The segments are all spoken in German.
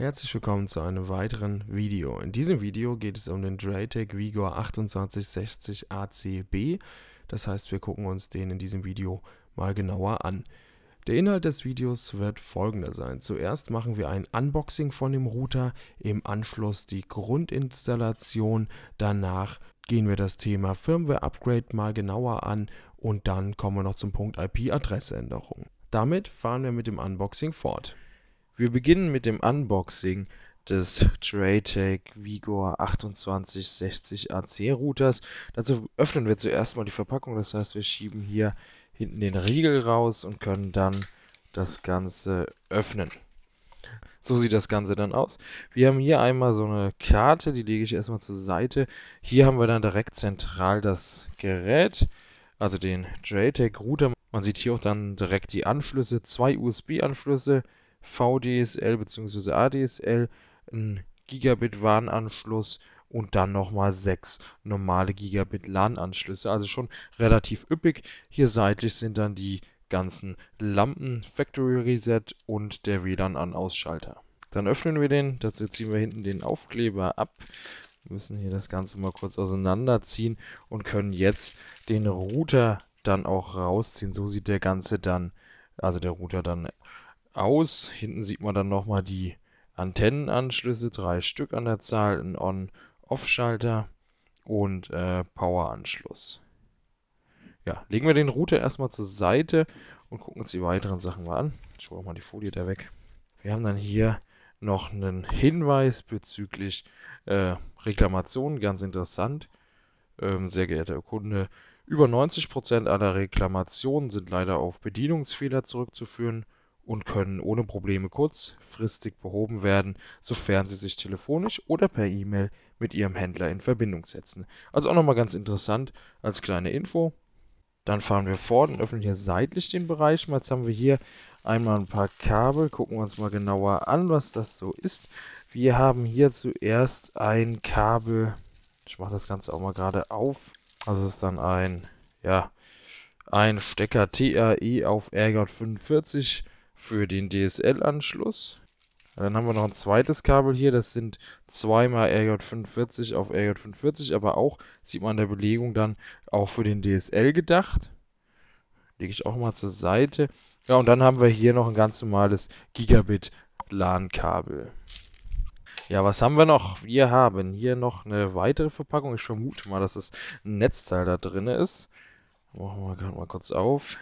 Herzlich willkommen zu einem weiteren Video. In diesem Video geht es um den Draytech Vigor 2860 ACB. Das heißt, wir gucken uns den in diesem Video mal genauer an. Der Inhalt des Videos wird folgender sein. Zuerst machen wir ein Unboxing von dem Router, im Anschluss die Grundinstallation, danach gehen wir das Thema Firmware-Upgrade mal genauer an und dann kommen wir noch zum Punkt IP-Adressänderung. Damit fahren wir mit dem Unboxing fort. Wir beginnen mit dem Unboxing des Traytech Vigor 2860 AC Routers. Dazu öffnen wir zuerst mal die Verpackung, das heißt wir schieben hier hinten den Riegel raus und können dann das Ganze öffnen. So sieht das Ganze dann aus. Wir haben hier einmal so eine Karte, die lege ich erstmal zur Seite. Hier haben wir dann direkt zentral das Gerät, also den Traytech Router. Man sieht hier auch dann direkt die Anschlüsse, zwei USB-Anschlüsse, VDSL bzw. ADSL, ein Gigabit-WAN-Anschluss und dann nochmal sechs normale Gigabit-LAN-Anschlüsse. Also schon relativ üppig. Hier seitlich sind dann die ganzen Lampen, Factory Reset und der WLAN-An-Ausschalter. Dann öffnen wir den. Dazu ziehen wir hinten den Aufkleber ab. Wir müssen hier das Ganze mal kurz auseinanderziehen und können jetzt den Router dann auch rausziehen. So sieht der Ganze dann, also der Router dann aus. Hinten sieht man dann nochmal die Antennenanschlüsse, drei Stück an der Zahl, ein On-Off-Schalter und äh, Power-Anschluss. Ja, legen wir den Router erstmal zur Seite und gucken uns die weiteren Sachen mal an. Ich hole mal die Folie da weg. Wir haben dann hier noch einen Hinweis bezüglich äh, Reklamationen, ganz interessant. Ähm, sehr geehrter Kunde, über 90% aller Reklamationen sind leider auf Bedienungsfehler zurückzuführen und können ohne Probleme kurzfristig behoben werden, sofern Sie sich telefonisch oder per E-Mail mit Ihrem Händler in Verbindung setzen. Also auch nochmal ganz interessant als kleine Info. Dann fahren wir fort und öffnen hier seitlich den Bereich. Jetzt haben wir hier einmal ein paar Kabel. Gucken wir uns mal genauer an, was das so ist. Wir haben hier zuerst ein Kabel. Ich mache das Ganze auch mal gerade auf. Das ist dann ein, ja, ein Stecker TAE auf RJ45 für den DSL-Anschluss. Dann haben wir noch ein zweites Kabel hier, das sind zweimal RJ45 auf RJ45, aber auch, sieht man an der Belegung dann, auch für den DSL gedacht. Lege ich auch mal zur Seite. Ja, und dann haben wir hier noch ein ganz normales Gigabit-LAN-Kabel. Ja, was haben wir noch? Wir haben hier noch eine weitere Verpackung. Ich vermute mal, dass das Netzteil da drin ist. Machen wir gerade mal kurz auf.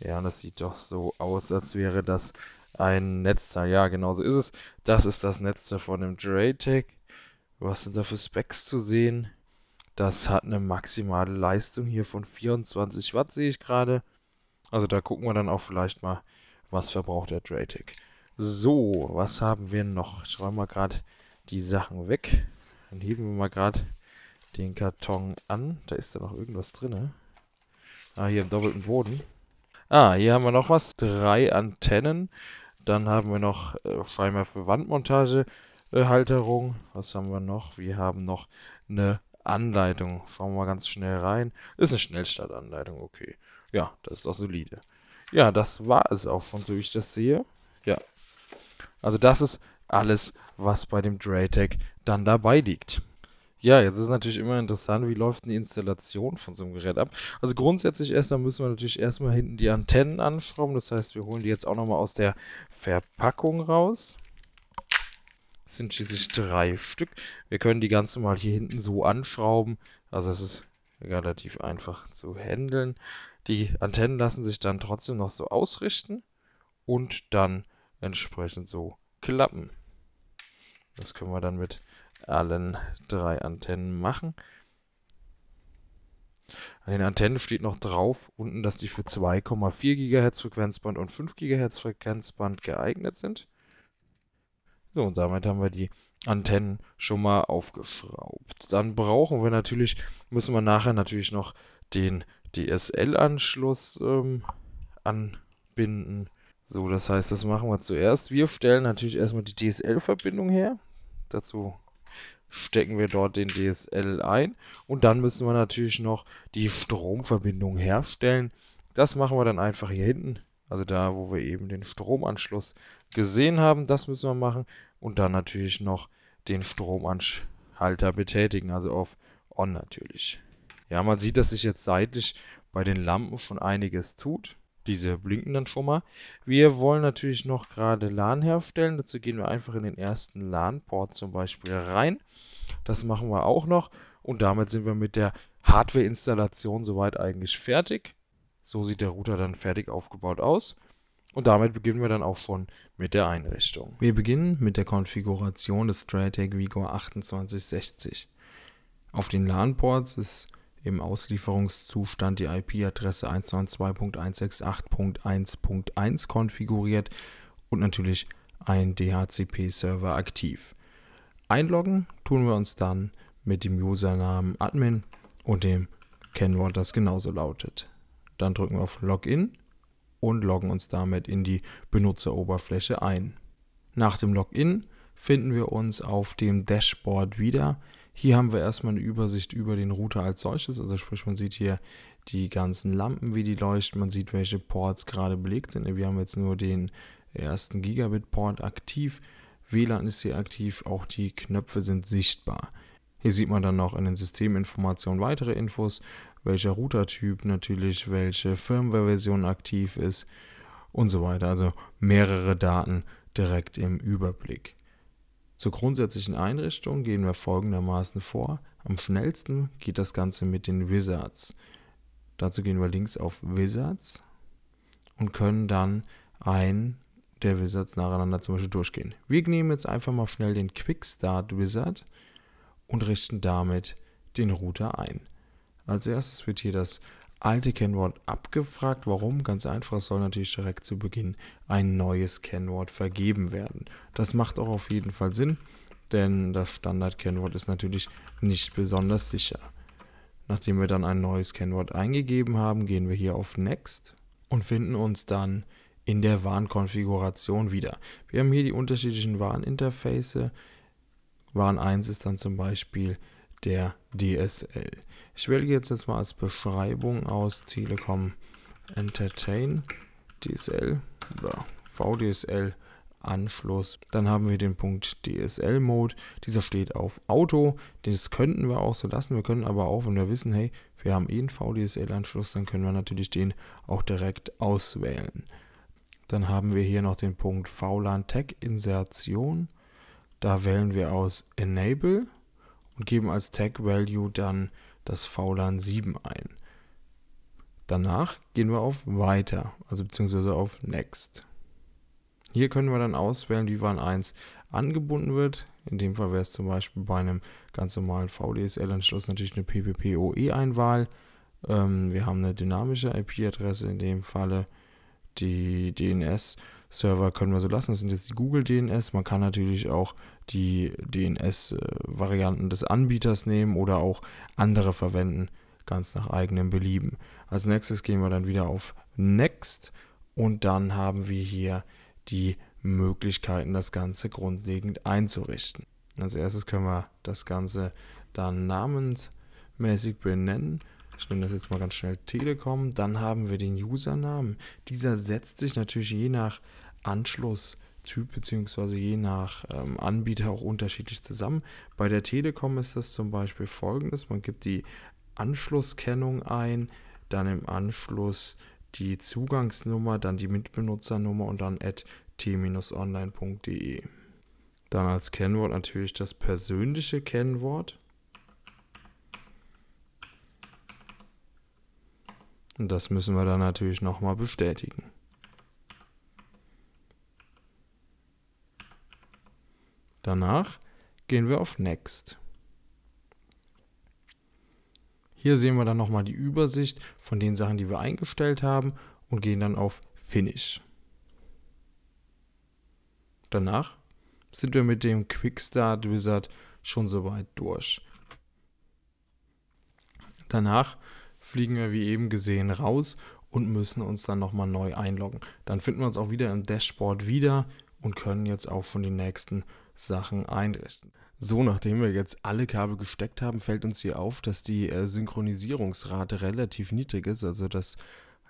Ja, und das sieht doch so aus, als wäre das ein Netzteil. Ja, genau so ist es. Das ist das Netzteil von dem Draytech. Was sind da für Specs zu sehen? Das hat eine maximale Leistung hier von 24 Watt, sehe ich gerade. Also da gucken wir dann auch vielleicht mal, was verbraucht der Draytech. So, was haben wir noch? Ich räume mal gerade die Sachen weg. Dann heben wir mal gerade den Karton an. Da ist da noch irgendwas drin. Ne? Ah, hier im doppelten Boden. Ah, hier haben wir noch was. Drei Antennen. Dann haben wir noch äh, Freimer für Wandmontage äh, Halterung. Was haben wir noch? Wir haben noch eine Anleitung. Schauen wir mal ganz schnell rein. Ist eine Schnellstartanleitung, okay. Ja, das ist auch solide. Ja, das war es auch schon, so wie ich das sehe. Ja. Also das ist alles, was bei dem Draytech dann dabei liegt. Ja, jetzt ist natürlich immer interessant, wie läuft die Installation von so einem Gerät ab. Also grundsätzlich erstmal müssen wir natürlich erstmal hinten die Antennen anschrauben. Das heißt, wir holen die jetzt auch nochmal aus der Verpackung raus. Das sind schließlich drei Stück. Wir können die ganze mal hier hinten so anschrauben. Also es ist relativ einfach zu handeln. Die Antennen lassen sich dann trotzdem noch so ausrichten und dann entsprechend so klappen. Das können wir dann mit allen drei Antennen machen. An den Antennen steht noch drauf unten, dass die für 2,4 GHz Frequenzband und 5 GHz Frequenzband geeignet sind. So, und damit haben wir die Antennen schon mal aufgeschraubt. Dann brauchen wir natürlich, müssen wir nachher natürlich noch den DSL-Anschluss ähm, anbinden. So, das heißt, das machen wir zuerst. Wir stellen natürlich erstmal die DSL-Verbindung her. Dazu stecken wir dort den DSL ein und dann müssen wir natürlich noch die Stromverbindung herstellen. Das machen wir dann einfach hier hinten, also da, wo wir eben den Stromanschluss gesehen haben, das müssen wir machen und dann natürlich noch den Stromanschalter betätigen, also auf On natürlich. Ja, man sieht, dass sich jetzt seitlich bei den Lampen schon einiges tut. Diese blinken dann schon mal. Wir wollen natürlich noch gerade LAN herstellen. Dazu gehen wir einfach in den ersten LAN-Port zum Beispiel rein. Das machen wir auch noch. Und damit sind wir mit der Hardware-Installation soweit eigentlich fertig. So sieht der Router dann fertig aufgebaut aus. Und damit beginnen wir dann auch schon mit der Einrichtung. Wir beginnen mit der Konfiguration des Stratec Vigor 2860. Auf den LAN-Ports ist im Auslieferungszustand die IP-Adresse 192.168.1.1 konfiguriert und natürlich ein DHCP-Server aktiv. Einloggen tun wir uns dann mit dem Usernamen admin und dem Kennwort, das genauso lautet. Dann drücken wir auf Login und loggen uns damit in die Benutzeroberfläche ein. Nach dem Login finden wir uns auf dem Dashboard wieder, hier haben wir erstmal eine Übersicht über den Router als solches, also sprich man sieht hier die ganzen Lampen, wie die leuchten, man sieht welche Ports gerade belegt sind. Wir haben jetzt nur den ersten Gigabit-Port aktiv, WLAN ist hier aktiv, auch die Knöpfe sind sichtbar. Hier sieht man dann noch in den Systeminformationen weitere Infos, welcher Routertyp natürlich, welche Firmware-Version aktiv ist und so weiter. Also mehrere Daten direkt im Überblick. Zur grundsätzlichen Einrichtung gehen wir folgendermaßen vor. Am schnellsten geht das Ganze mit den Wizards. Dazu gehen wir links auf Wizards und können dann ein der Wizards nacheinander zum Beispiel durchgehen. Wir nehmen jetzt einfach mal schnell den Quick Start Wizard und richten damit den Router ein. Als erstes wird hier das alte Kennwort abgefragt. Warum? Ganz einfach, es soll natürlich direkt zu Beginn ein neues Kennwort vergeben werden. Das macht auch auf jeden Fall Sinn, denn das Standard-Kennwort ist natürlich nicht besonders sicher. Nachdem wir dann ein neues Kennwort eingegeben haben, gehen wir hier auf Next und finden uns dann in der Warenkonfiguration wieder. Wir haben hier die unterschiedlichen Wareninterface. Warn 1 ist dann zum Beispiel der DSL. Ich wähle jetzt, mal als Beschreibung aus Telekom Entertain DSL oder VDSL Anschluss. Dann haben wir den Punkt DSL Mode. Dieser steht auf Auto. Das könnten wir auch so lassen. Wir können aber auch, wenn wir wissen, hey, wir haben eh einen VDSL Anschluss, dann können wir natürlich den auch direkt auswählen. Dann haben wir hier noch den Punkt VLAN Tech Insertion. Da wählen wir aus Enable und geben als Tag Value dann das VLAN 7 ein. Danach gehen wir auf Weiter, also beziehungsweise auf Next. Hier können wir dann auswählen, wie WAN 1 angebunden wird. In dem Fall wäre es zum Beispiel bei einem ganz normalen VDSL-Anschluss natürlich eine PPPoE-Einwahl. Ähm, wir haben eine dynamische IP-Adresse in dem Falle, die DNS Server können wir so lassen. Das sind jetzt die Google DNS. Man kann natürlich auch die DNS-Varianten äh, des Anbieters nehmen oder auch andere verwenden, ganz nach eigenem Belieben. Als nächstes gehen wir dann wieder auf Next und dann haben wir hier die Möglichkeiten, das Ganze grundlegend einzurichten. Als erstes können wir das Ganze dann namensmäßig benennen ich nenne das jetzt mal ganz schnell Telekom. Dann haben wir den Usernamen. Dieser setzt sich natürlich je nach Anschlusstyp bzw. je nach ähm, Anbieter auch unterschiedlich zusammen. Bei der Telekom ist das zum Beispiel folgendes: Man gibt die Anschlusskennung ein, dann im Anschluss die Zugangsnummer, dann die Mitbenutzernummer und dann at t-online.de. Dann als Kennwort natürlich das persönliche Kennwort. Das müssen wir dann natürlich nochmal bestätigen. Danach gehen wir auf Next. Hier sehen wir dann nochmal die Übersicht von den Sachen, die wir eingestellt haben und gehen dann auf Finish. Danach sind wir mit dem Quickstart Wizard schon soweit durch. Danach fliegen wir wie eben gesehen raus und müssen uns dann nochmal neu einloggen. Dann finden wir uns auch wieder im Dashboard wieder und können jetzt auch schon die nächsten Sachen einrichten. So, nachdem wir jetzt alle Kabel gesteckt haben, fällt uns hier auf, dass die äh, Synchronisierungsrate relativ niedrig ist. Also das,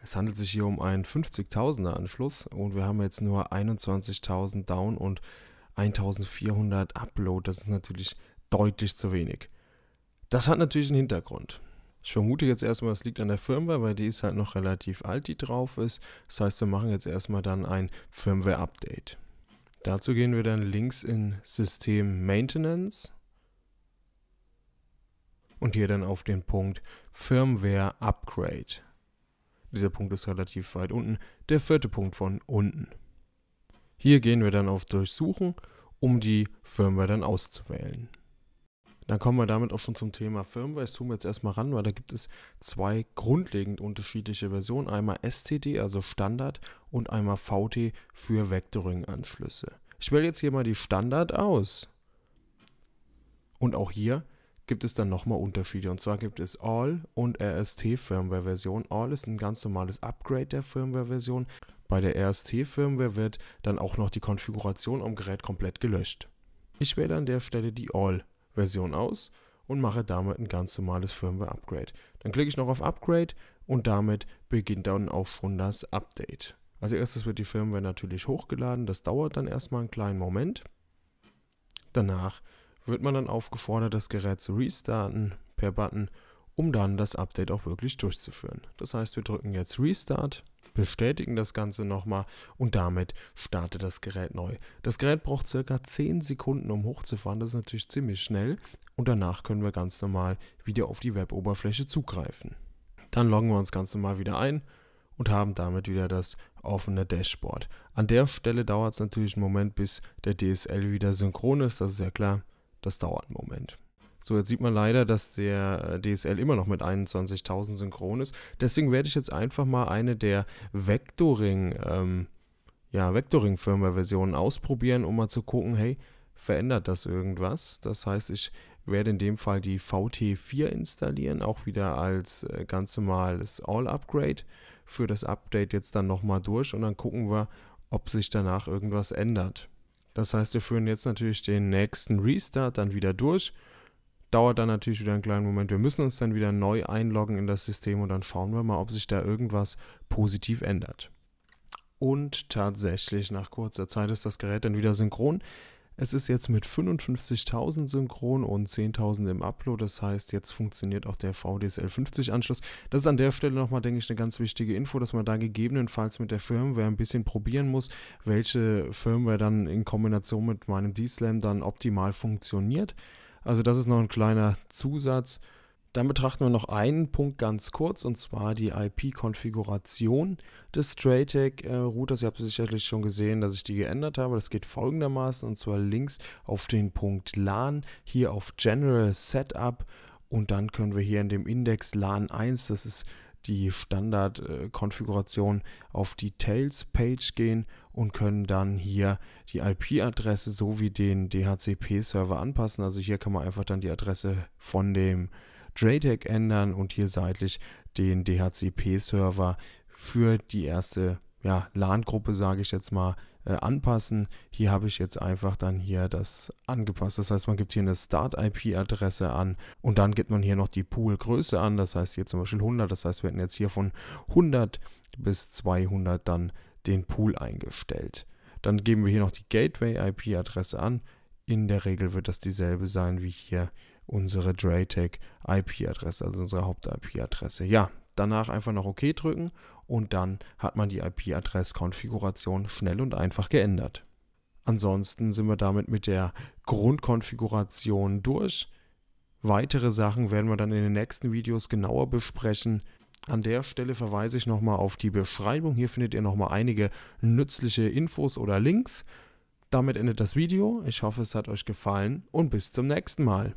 es handelt sich hier um einen 50.000er Anschluss und wir haben jetzt nur 21.000 Down und 1.400 Upload. Das ist natürlich deutlich zu wenig. Das hat natürlich einen Hintergrund. Ich vermute jetzt erstmal, es liegt an der Firmware, weil die ist halt noch relativ alt, die drauf ist. Das heißt, wir machen jetzt erstmal dann ein Firmware-Update. Dazu gehen wir dann links in System Maintenance und hier dann auf den Punkt Firmware Upgrade. Dieser Punkt ist relativ weit unten, der vierte Punkt von unten. Hier gehen wir dann auf Durchsuchen, um die Firmware dann auszuwählen. Dann kommen wir damit auch schon zum Thema Firmware. Ich zoome jetzt erstmal ran, weil da gibt es zwei grundlegend unterschiedliche Versionen. Einmal STD, also Standard, und einmal VT für Vectoring-Anschlüsse. Ich wähle jetzt hier mal die Standard aus. Und auch hier gibt es dann nochmal Unterschiede. Und zwar gibt es All und RST-Firmware-Version. All ist ein ganz normales Upgrade der Firmware-Version. Bei der RST-Firmware wird dann auch noch die Konfiguration am Gerät komplett gelöscht. Ich wähle an der Stelle die All Version aus und mache damit ein ganz normales Firmware-Upgrade. Dann klicke ich noch auf Upgrade und damit beginnt dann auch schon das Update. Als erstes wird die Firmware natürlich hochgeladen, das dauert dann erstmal einen kleinen Moment. Danach wird man dann aufgefordert, das Gerät zu restarten per Button um dann das Update auch wirklich durchzuführen. Das heißt, wir drücken jetzt Restart, bestätigen das Ganze nochmal und damit startet das Gerät neu. Das Gerät braucht circa 10 Sekunden, um hochzufahren. Das ist natürlich ziemlich schnell und danach können wir ganz normal wieder auf die Web-Oberfläche zugreifen. Dann loggen wir uns ganz normal wieder ein und haben damit wieder das offene Dashboard. An der Stelle dauert es natürlich einen Moment, bis der DSL wieder synchron ist, das ist ja klar. Das dauert einen Moment. So, jetzt sieht man leider, dass der äh, DSL immer noch mit 21.000 synchron ist. Deswegen werde ich jetzt einfach mal eine der Vectoring, ähm, ja, Vectoring-Firmware-Versionen ausprobieren, um mal zu gucken, hey, verändert das irgendwas? Das heißt, ich werde in dem Fall die VT4 installieren, auch wieder als äh, ganz normales All-Upgrade. Für das Update jetzt dann nochmal durch und dann gucken wir, ob sich danach irgendwas ändert. Das heißt, wir führen jetzt natürlich den nächsten Restart dann wieder durch dauert dann natürlich wieder einen kleinen Moment. Wir müssen uns dann wieder neu einloggen in das System und dann schauen wir mal, ob sich da irgendwas positiv ändert. Und tatsächlich, nach kurzer Zeit ist das Gerät dann wieder synchron. Es ist jetzt mit 55.000 synchron und 10.000 im Upload. Das heißt, jetzt funktioniert auch der VDSL50-Anschluss. Das ist an der Stelle nochmal, denke ich, eine ganz wichtige Info, dass man da gegebenenfalls mit der Firmware ein bisschen probieren muss, welche Firmware dann in Kombination mit meinem D-Slam dann optimal funktioniert. Also das ist noch ein kleiner Zusatz. Dann betrachten wir noch einen Punkt ganz kurz und zwar die IP-Konfiguration des Straytech-Routers. Ihr habt sicherlich schon gesehen, dass ich die geändert habe. Das geht folgendermaßen und zwar links auf den Punkt LAN, hier auf General Setup und dann können wir hier in dem Index LAN 1, das ist die Standardkonfiguration auf die Tails-Page gehen und können dann hier die IP-Adresse sowie den DHCP-Server anpassen. Also hier kann man einfach dann die Adresse von dem JTAG ändern und hier seitlich den DHCP-Server für die erste ja, LAN-Gruppe, sage ich jetzt mal, äh, anpassen. Hier habe ich jetzt einfach dann hier das angepasst. Das heißt, man gibt hier eine Start-IP-Adresse an und dann gibt man hier noch die Pool-Größe an. Das heißt hier zum Beispiel 100. Das heißt, wir hätten jetzt hier von 100 bis 200 dann den Pool eingestellt. Dann geben wir hier noch die Gateway-IP-Adresse an. In der Regel wird das dieselbe sein wie hier unsere DRATEC IP-Adresse, also unsere Haupt-IP-Adresse. Ja, danach einfach noch OK drücken und dann hat man die IP-Adresskonfiguration schnell und einfach geändert. Ansonsten sind wir damit mit der Grundkonfiguration durch. Weitere Sachen werden wir dann in den nächsten Videos genauer besprechen. An der Stelle verweise ich nochmal auf die Beschreibung. Hier findet ihr nochmal einige nützliche Infos oder Links. Damit endet das Video. Ich hoffe, es hat euch gefallen und bis zum nächsten Mal.